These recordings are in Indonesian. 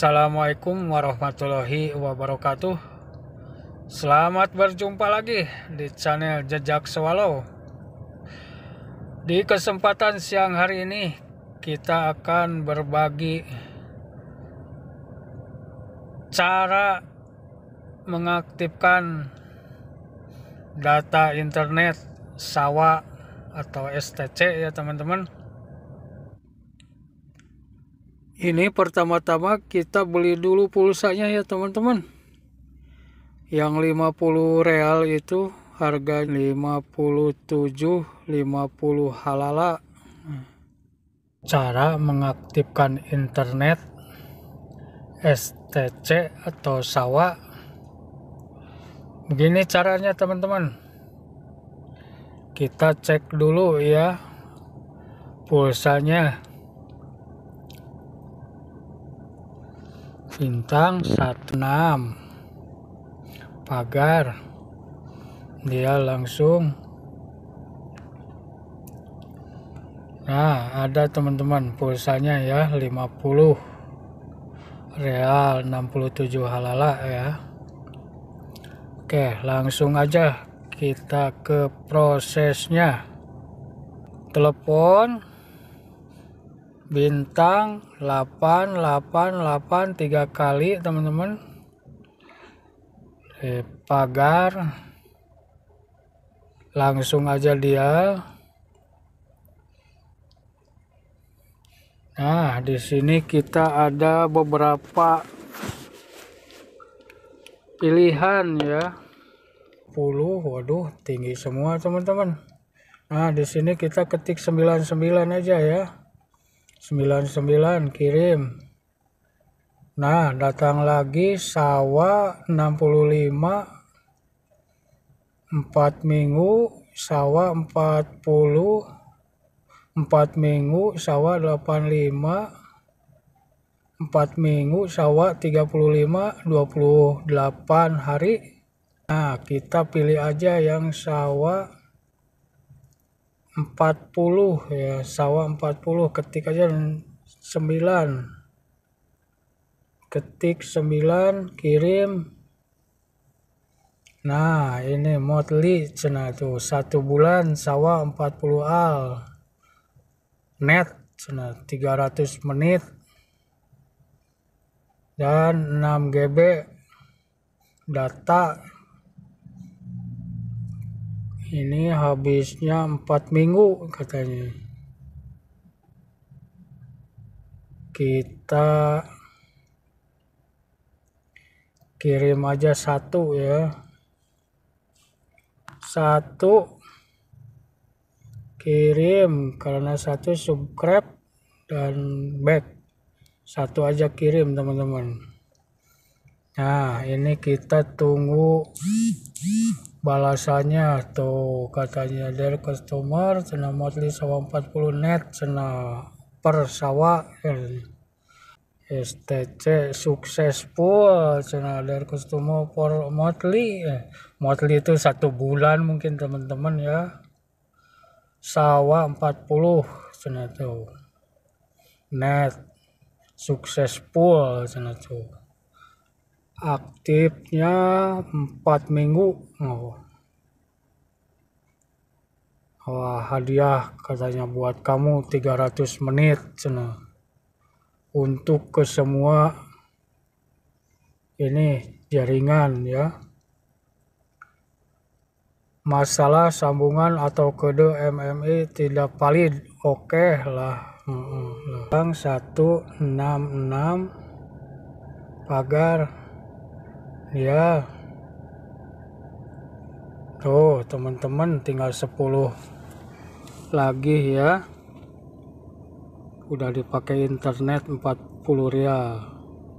Assalamualaikum warahmatullahi wabarakatuh Selamat berjumpa lagi di channel Jejak Swallow Di kesempatan siang hari ini kita akan berbagi Cara mengaktifkan data internet SAWA atau STC ya teman-teman ini pertama-tama kita beli dulu pulsanya ya teman-teman yang 50 real itu harga 57 50 halala cara mengaktifkan internet STC atau SAWA begini caranya teman-teman kita cek dulu ya pulsanya bintang 16 pagar dia langsung nah ada teman-teman pulsanya ya 50 real 67 halala ya oke langsung aja kita ke prosesnya telepon bintang 888 tiga kali teman-teman eh, pagar langsung aja dia nah di sini kita ada beberapa pilihan ya 10 waduh tinggi semua teman-teman nah di sini kita ketik 99 aja ya 99 kirim nah datang lagi sawa 65 4 minggu sawa 40 4 minggu sawa 85 4 minggu sawa 35 28 hari nah kita pilih aja yang sawa 40 ya sawah 40 ketik aja 9 ketik 9 kirim nah ini motli cena tuh satu bulan sawah 40 al net cena 300 menit dan 6 GB data ini habisnya empat minggu katanya kita kirim aja satu ya satu kirim karena satu subscribe dan back satu aja kirim teman-teman Nah, ini kita tunggu balasannya tuh katanya dari customer senang motli sawa 40 net senang per sawa STC sukses successful senang dari customer per motli eh, motli itu satu bulan mungkin teman-teman ya sawah 40 senang tuh net sukses successful senang tuh aktifnya 4 minggu oh. Wah, hadiah katanya buat kamu 300 menit cina. Untuk ke semua ini jaringan ya. Masalah sambungan atau kode MMI e tidak valid. Oke okay lah. Bang 166 pagar ya tuh teman-teman tinggal 10 lagi ya udah dipakai internet 40 rial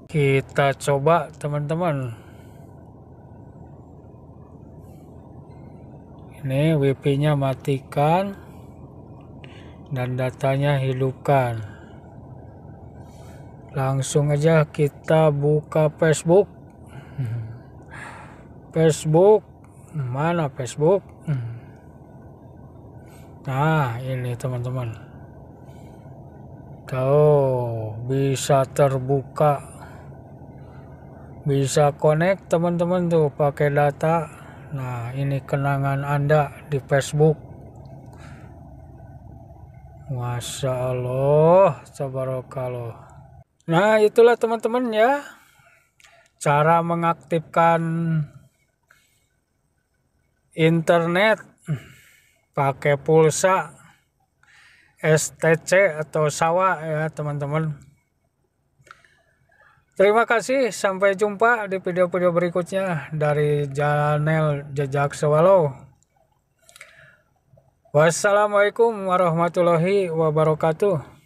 kita coba teman-teman ini WP nya matikan dan datanya hidupkan langsung aja kita buka Facebook Facebook mana Facebook hmm. nah ini teman-teman kau bisa terbuka bisa connect teman-teman tuh pakai data nah ini kenangan anda di Facebook Masya Allah kalau. nah itulah teman-teman ya cara mengaktifkan internet pakai pulsa STC atau sawah ya teman-teman terima kasih sampai jumpa di video-video berikutnya dari channel Jejak Sewalo. wassalamualaikum warahmatullahi wabarakatuh